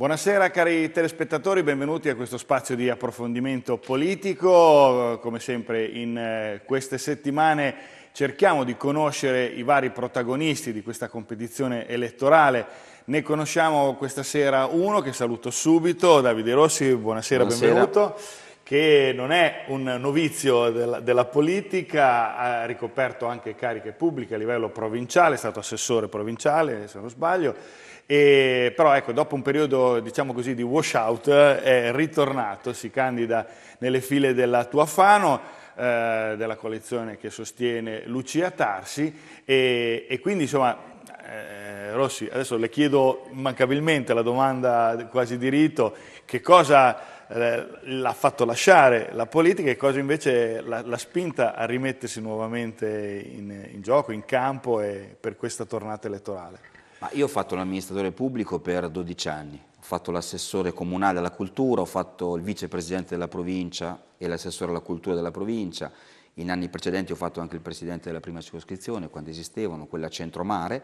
Buonasera cari telespettatori, benvenuti a questo spazio di approfondimento politico. Come sempre in eh, queste settimane cerchiamo di conoscere i vari protagonisti di questa competizione elettorale. Ne conosciamo questa sera uno che saluto subito, Davide Rossi, buonasera, buonasera. benvenuto che non è un novizio della, della, politica, ha ricoperto anche cariche pubbliche a livello provinciale, è stato assessore provinciale se non sbaglio, e, però ecco, dopo un periodo diciamo così, di washout è ritornato, si candida nelle file della Tuafano, eh, della coalizione che sostiene Lucia Tarsi e, e quindi insomma... Eh, Rossi, adesso le chiedo immancabilmente la domanda quasi di rito, che cosa eh, l'ha fatto lasciare la politica e cosa invece l'ha spinta a rimettersi nuovamente in, in gioco, in campo e per questa tornata elettorale? Ma io ho fatto l'amministratore pubblico per 12 anni, ho fatto l'assessore comunale alla cultura, ho fatto il vicepresidente della provincia e l'assessore alla cultura della provincia, in anni precedenti ho fatto anche il presidente della prima circoscrizione, quando esistevano, quella centromare,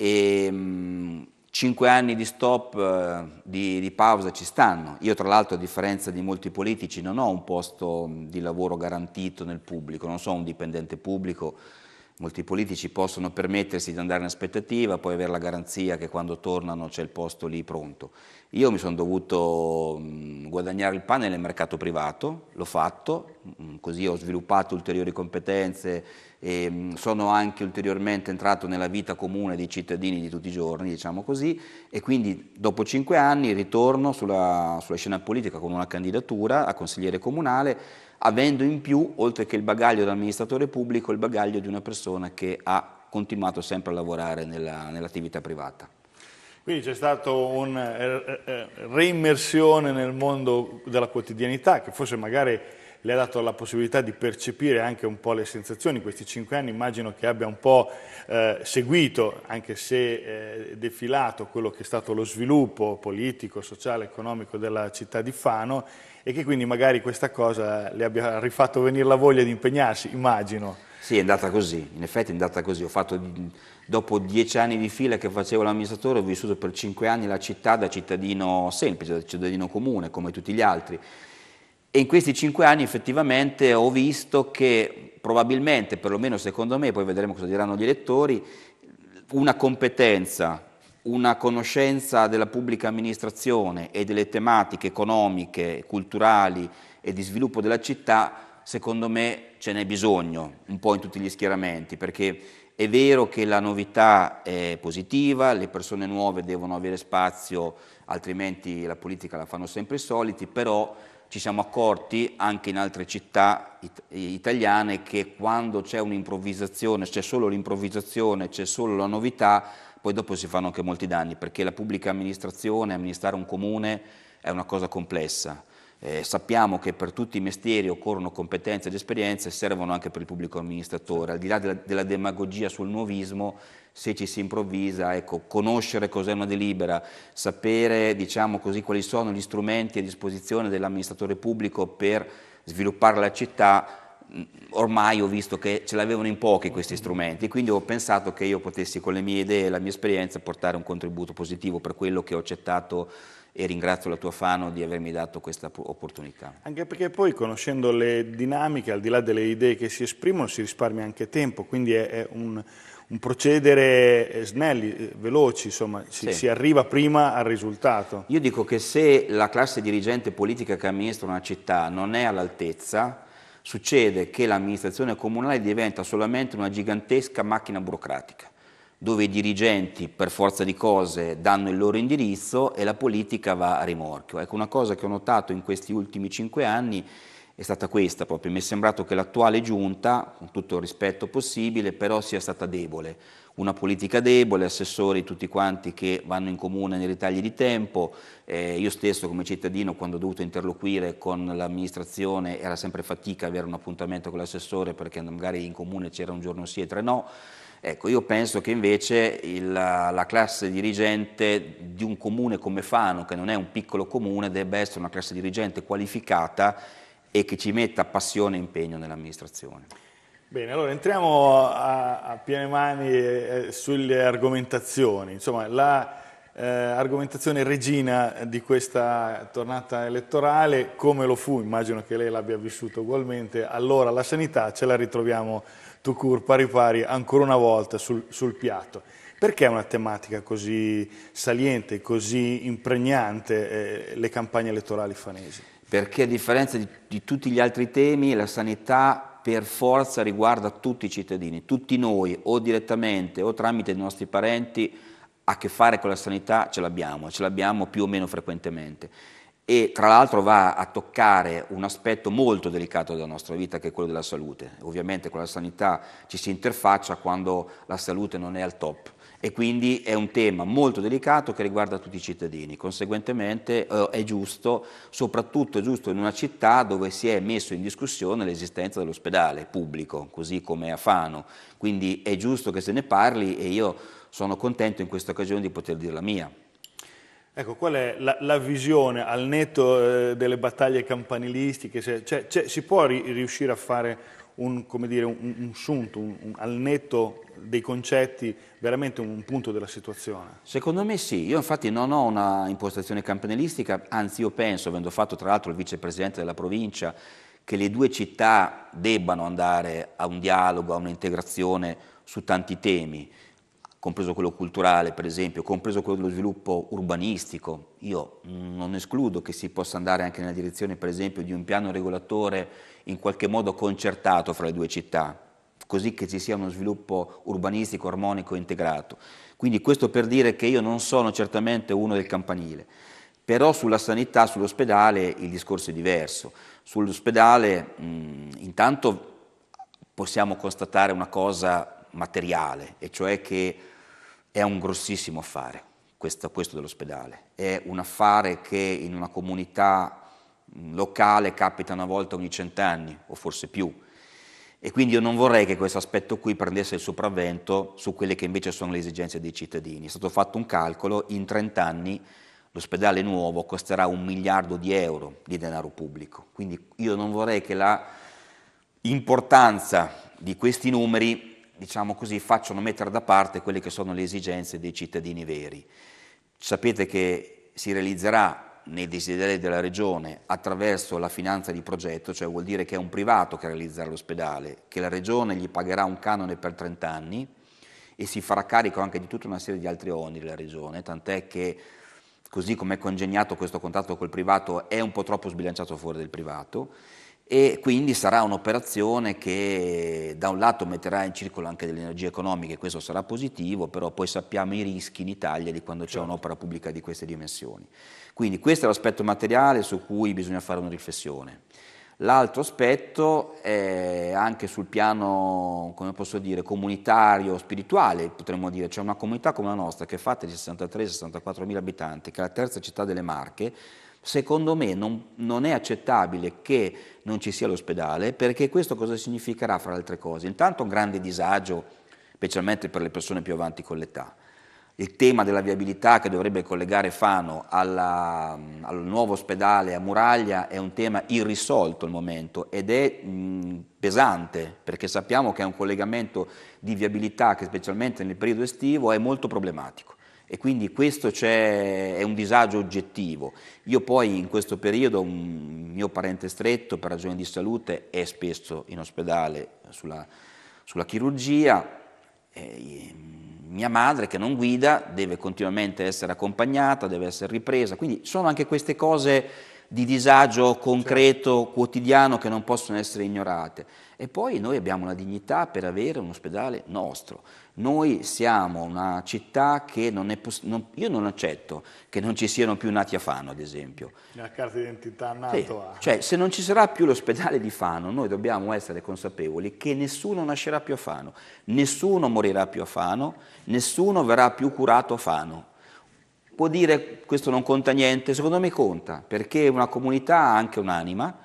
e mm, cinque anni di stop, eh, di, di, pausa ci stanno. Io tra l'altro a differenza di molti politici non ho un posto mm, di lavoro garantito nel pubblico, non sono un dipendente pubblico, molti politici possono permettersi di andare in aspettativa, poi avere la garanzia che quando tornano c'è il posto lì pronto. Io mi sono dovuto mm, guadagnare il pane nel mercato privato, l'ho fatto, mm, così ho sviluppato ulteriori competenze e mm, sono anche ulteriormente entrato nella vita comune dei cittadini di tutti i giorni, diciamo così, e quindi dopo cinque anni ritorno sulla, sulla scena politica con una candidatura a consigliere comunale, avendo in più, oltre che il bagaglio dell'amministratore pubblico, il bagaglio di una persona che ha continuato sempre a lavorare nella, nell'attività privata. Quindi c'è stata una eh, eh, eh, reimmersione nel mondo della quotidianità che forse magari le ha dato la possibilità di percepire anche un po' le sensazioni. In questi cinque anni immagino che abbia un po' eh, seguito, anche se eh, defilato, quello che è stato lo sviluppo politico, sociale, economico della città di Fano e che quindi magari questa cosa le abbia rifatto venire la voglia di impegnarsi, immagino. Sì, è andata così, in effetti è andata così. Fatto, dopo dieci anni di fila che facevo l'amministratore, ho vissuto per cinque anni la città da cittadino semplice, da cittadino comune, come tutti gli altri. E in questi cinque anni effettivamente ho visto che probabilmente, perlomeno secondo me, poi vedremo cosa diranno gli elettori, una competenza, una conoscenza della pubblica amministrazione e delle tematiche economiche, culturali e di sviluppo della città secondo me ce n'è bisogno un po' in tutti gli schieramenti, perché è vero che la novità è positiva, le persone nuove devono avere spazio, altrimenti la politica la fanno sempre i soliti, però ci siamo accorti anche in altre città it- italiane che quando c'è un'improvvisazione, c'è solo l'improvvisazione, c'è solo la novità, poi dopo si fanno anche molti danni, perché la pubblica amministrazione, amministrare un comune è una cosa complessa eh, sappiamo che per tutti i mestieri occorrono competenze ed esperienze, servono anche per il pubblico amministratore. Al di là della, della demagogia sul nuovismo, se ci si improvvisa, ecco, conoscere cos'è una delibera, sapere diciamo così, quali sono gli strumenti a disposizione dell'amministratore pubblico per sviluppare la città, mm, ormai ho visto che ce l'avevano in pochi questi strumenti, quindi ho pensato che io potessi con le mie idee e la mia esperienza portare un contributo positivo per quello che ho accettato e ringrazio la tua Fano di avermi dato questa opportunità. Anche perché poi conoscendo le dinamiche, al di là delle idee che si esprimono, si risparmia anche tempo, quindi è, è un, un, procedere eh, snelli, eh, veloci, insomma, si, sì. si, arriva prima al risultato. Io dico che se la classe dirigente politica che amministra una città non è all'altezza, succede che l'amministrazione comunale diventa solamente una gigantesca macchina burocratica dove i dirigenti per forza di cose danno il loro indirizzo e la politica va a rimorchio. Ecco, una cosa che ho notato in questi ultimi cinque anni è stata questa proprio, mi è sembrato che l'attuale giunta, con tutto il rispetto possibile, però sia stata debole, una politica debole, assessori tutti quanti che vanno in comune nei ritagli di tempo, eh, io stesso come cittadino quando ho dovuto interloquire con l'amministrazione era sempre fatica avere un appuntamento con l'assessore perché magari in comune c'era un giorno sì e tre no, Ecco, io penso che invece il, la classe dirigente di un comune come Fano, che non è un piccolo comune, debba essere una classe dirigente qualificata e che ci metta passione e impegno nell'amministrazione. Bene, allora entriamo a, a piene mani eh, sulle argomentazioni. Insomma, la eh, argomentazione regina di questa tornata elettorale, come lo fu, immagino che lei l'abbia vissuto ugualmente, allora la sanità ce la ritroviamo Tucur pari pari ancora una volta sul, sul piatto. Perché una tematica così saliente, così impregnante eh, le campagne elettorali fanesi? Perché a differenza di, di tutti gli altri temi, la sanità per forza riguarda tutti i cittadini, tutti noi o direttamente o tramite i nostri parenti a che fare con la sanità ce l'abbiamo, ce l'abbiamo più o meno frequentemente e tra l'altro va a toccare un aspetto molto delicato della nostra vita che è quello della salute. Ovviamente con la sanità ci si interfaccia quando la salute non è al top e quindi è un tema molto delicato che riguarda tutti i cittadini. Conseguentemente eh, è giusto, soprattutto è giusto in una città dove si è messo in discussione l'esistenza dell'ospedale pubblico, così come a Fano. Quindi è giusto che se ne parli e io sono contento in questa occasione di poter dire la mia. Ecco, qual è la, la visione al netto eh, delle battaglie campanilistiche? Cioè, cioè, cioè, si può ri, riuscire a fare un, dire, un, un sunto, un, al netto dei concetti, veramente un punto della situazione? Secondo me sì, io infatti non ho una impostazione campanilistica, anzi io penso, avendo fatto tra l'altro il vicepresidente della provincia, che le due città debbano andare a un dialogo, a un'integrazione su tanti temi compreso quello culturale per esempio, compreso quello dello sviluppo urbanistico. Io non escludo che si possa andare anche nella direzione per esempio di un piano regolatore in qualche modo concertato fra le due città, così che ci sia uno sviluppo urbanistico, armonico e integrato. Quindi questo per dire che io non sono certamente uno del campanile, però sulla sanità, sull'ospedale il discorso è diverso. Sull'ospedale mh, intanto possiamo constatare una cosa materiale, e cioè che è un grossissimo affare questo, questo dell'ospedale, è un affare che in una comunità locale capita una volta ogni cent'anni o forse più. E quindi io non vorrei che questo aspetto qui prendesse il sopravvento su quelle che invece sono le esigenze dei cittadini. È stato fatto un calcolo, in 30 anni l'ospedale nuovo costerà un miliardo di euro di denaro pubblico. Quindi io non vorrei che la importanza di questi numeri diciamo così, facciano mettere da parte quelle che sono le esigenze dei cittadini veri. Sapete che si realizzerà nei desideri della regione attraverso la finanza di progetto, cioè vuol dire che è un privato che realizzerà l'ospedale, che la regione gli pagherà un canone per 30 anni e si farà carico anche di tutta una serie di altri oneri della regione, tant'è che così come è congegnato questo contratto col privato è un po' troppo sbilanciato fuori del privato e quindi sarà un'operazione che da un lato metterà in circolo anche delle energie economiche, questo sarà positivo, però poi sappiamo i rischi in Italia di quando c'è certo. un'opera pubblica di queste dimensioni. Quindi questo è l'aspetto materiale su cui bisogna fare una riflessione. L'altro aspetto è anche sul piano, come posso dire, comunitario, spirituale, potremmo dire, c'è una comunità come la nostra che è fatta di 63-64 mila abitanti, che è la terza città delle Marche, Secondo me non, non, è accettabile che non ci sia l'ospedale perché questo cosa significherà fra le altre cose? Intanto un grande disagio, specialmente per le persone più avanti con l'età. Il tema della viabilità che dovrebbe collegare Fano alla, al nuovo ospedale a Muraglia è un tema irrisolto al momento ed è mh, pesante perché sappiamo che è un collegamento di viabilità che specialmente nel periodo estivo è molto problematico. E quindi questo è un disagio oggettivo. Io poi in questo periodo un mio parente stretto per ragioni di salute è spesso in ospedale sulla, sulla chirurgia, e mm, mia madre che non guida deve continuamente essere accompagnata, deve essere ripresa, quindi sono anche queste cose di disagio concreto, certo. quotidiano, che non possono essere ignorate. E poi noi abbiamo la dignità per avere un ospedale nostro. Noi siamo una città che non è possibile, io non accetto che non ci siano più nati a Fano, ad esempio. La carta d'identità nato sì. a... Cioè, se non ci sarà più l'ospedale di Fano, noi dobbiamo essere consapevoli che nessuno nascerà più a Fano, nessuno morirà più a Fano, nessuno verrà più curato a Fano può dire questo non conta niente, secondo me conta, perché una comunità ha anche un'anima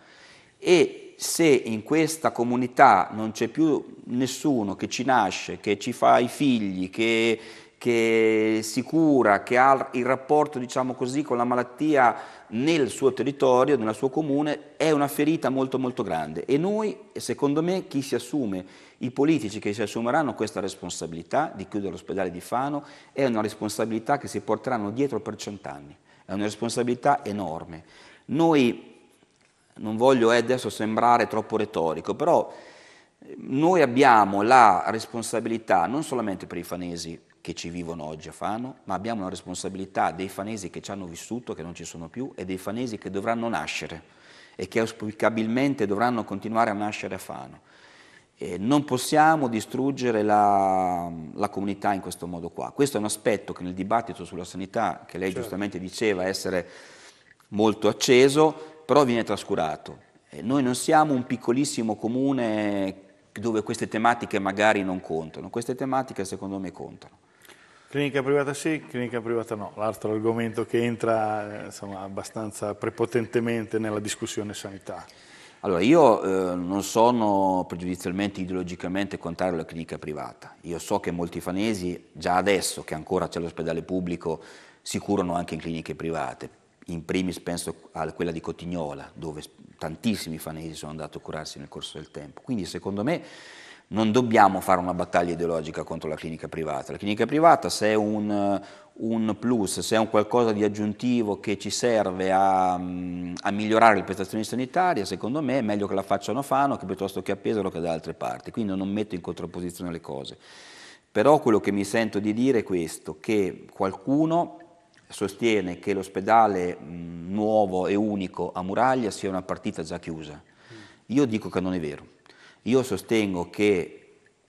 e se in questa comunità non c'è più nessuno che ci nasce, che ci fa i figli, che che si cura, che ha il rapporto diciamo così, con la malattia nel suo territorio, nel suo comune, è una ferita molto molto grande e noi, secondo me, chi si assume, i politici che si assumeranno questa responsabilità di chiudere l'ospedale di Fano, è una responsabilità che si porteranno dietro per cent'anni, è una responsabilità enorme. Noi, non voglio eh, adesso sembrare troppo retorico, però eh, noi abbiamo la responsabilità non solamente per i fanesi, che ci vivono oggi a Fano, ma abbiamo una responsabilità dei fanesi che ci hanno vissuto, che non ci sono più, e dei fanesi che dovranno nascere e che auspicabilmente dovranno continuare a nascere a Fano. E non possiamo distruggere la, la, comunità in questo modo qua. Questo è un aspetto che nel dibattito sulla sanità, che lei certo. giustamente diceva essere molto acceso, però viene trascurato. E noi non siamo un piccolissimo comune dove queste tematiche magari non contano, queste tematiche secondo me contano. Clinica privata sì, clinica privata no, l'altro argomento che entra eh, insomma, abbastanza prepotentemente nella discussione sanitaria. Allora, io eh, non sono pregiudizialmente, ideologicamente contrario alla clinica privata. Io so che molti fanesi, già adesso che ancora c'è l'ospedale pubblico, si curano anche in cliniche private. In primis penso a quella di Cotignola, dove tantissimi fanesi sono andati a curarsi nel corso del tempo. Quindi secondo me non dobbiamo fare una battaglia ideologica contro la clinica privata. La clinica privata se è un, un plus, se è un qualcosa di aggiuntivo che ci serve a, a, migliorare le prestazioni sanitarie, secondo me è meglio che la facciano Fano che piuttosto che a Pesaro che da altre parti, quindi non metto in contrapposizione le cose. Però quello che mi sento di dire è questo, che qualcuno sostiene che l'ospedale nuovo e unico a Muraglia sia una partita già chiusa. Io dico che non è vero. Io sostengo che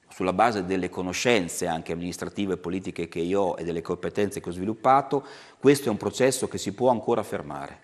sulla base delle conoscenze anche amministrative e politiche che io ho e delle competenze che ho sviluppato, questo è un processo che si può ancora fermare.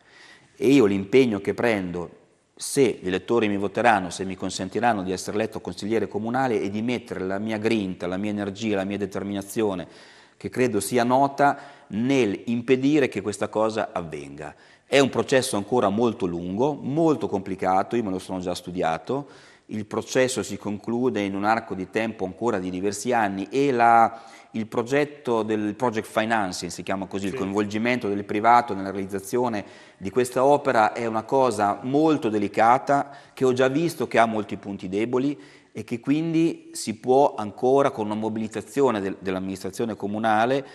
E io l'impegno che prendo, se gli elettori mi voteranno, se mi consentiranno di essere eletto consigliere comunale, è di mettere la mia grinta, la mia energia, la mia determinazione, che credo sia nota, nel impedire che questa cosa avvenga. È un processo ancora molto lungo, molto complicato, io me lo sono già studiato, il processo si conclude in un arco di tempo ancora di diversi anni e la, il progetto del project financing, si chiama così, sì. il coinvolgimento del privato nella realizzazione di questa opera è una cosa molto delicata che ho già visto che ha molti punti deboli e che quindi si può ancora con una mobilitazione del, dell'amministrazione comunale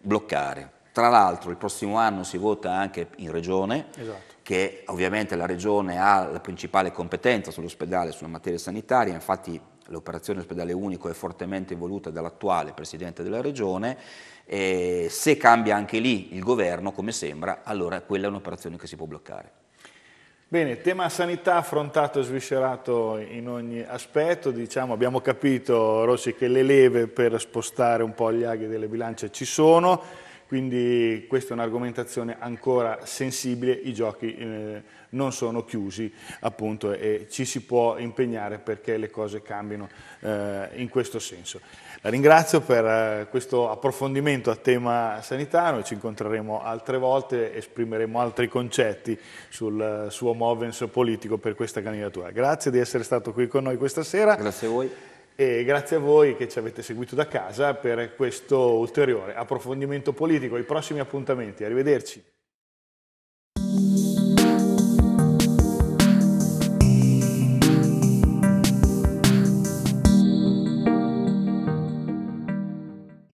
bloccare. Tra l'altro il prossimo anno si vota anche in regione. Esatto che ovviamente la Regione ha la principale competenza sull'ospedale, sulla materia sanitaria, infatti l'operazione ospedale unico è fortemente voluta dall'attuale Presidente della Regione, e se cambia anche lì il governo, come sembra, allora quella è un'operazione che si può bloccare. Bene, tema sanità affrontato e sviscerato in ogni aspetto, diciamo, abbiamo capito Rossi che le leve per spostare un po' gli aghi delle bilance ci sono, quindi questa è un'argomentazione ancora sensibile, i giochi eh, non sono chiusi appunto e ci si può impegnare perché le cose cambino eh, in questo senso. La ringrazio per eh, questo approfondimento a tema sanitario, ci incontreremo altre volte, esprimeremo altri concetti sul eh, suo movens politico per questa candidatura. Grazie di essere stato qui con noi questa sera. Grazie a voi e grazie a voi che ci avete seguito da casa per questo ulteriore approfondimento politico. I prossimi appuntamenti, arrivederci.